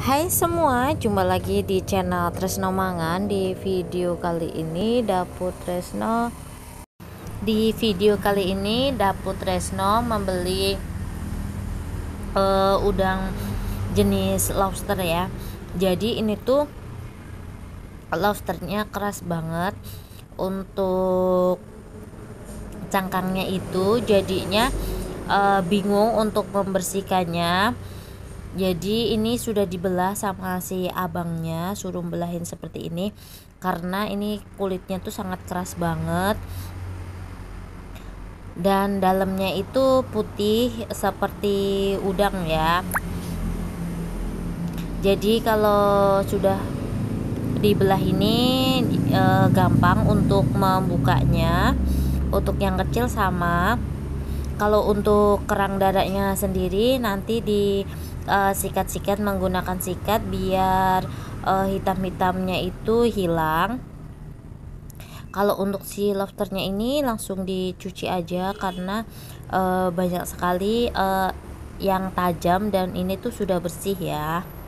Hai semua, jumpa lagi di channel Tresno Mangan Di video kali ini Dapur Tresno Di video kali ini Dapur Tresno membeli uh, Udang jenis lobster ya Jadi ini tuh Lobsternya keras banget Untuk Cangkangnya itu Jadinya uh, bingung untuk membersihkannya jadi ini sudah dibelah sama si abangnya suruh belahin seperti ini karena ini kulitnya tuh sangat keras banget dan dalamnya itu putih seperti udang ya jadi kalau sudah dibelah ini e, gampang untuk membukanya untuk yang kecil sama kalau untuk kerang dadanya sendiri nanti di Eh, sikat-sikat uh, menggunakan sikat biar uh, hitam-hitamnya itu hilang kalau untuk si lofternya ini langsung dicuci aja karena uh, banyak sekali uh, yang tajam dan ini tuh sudah bersih ya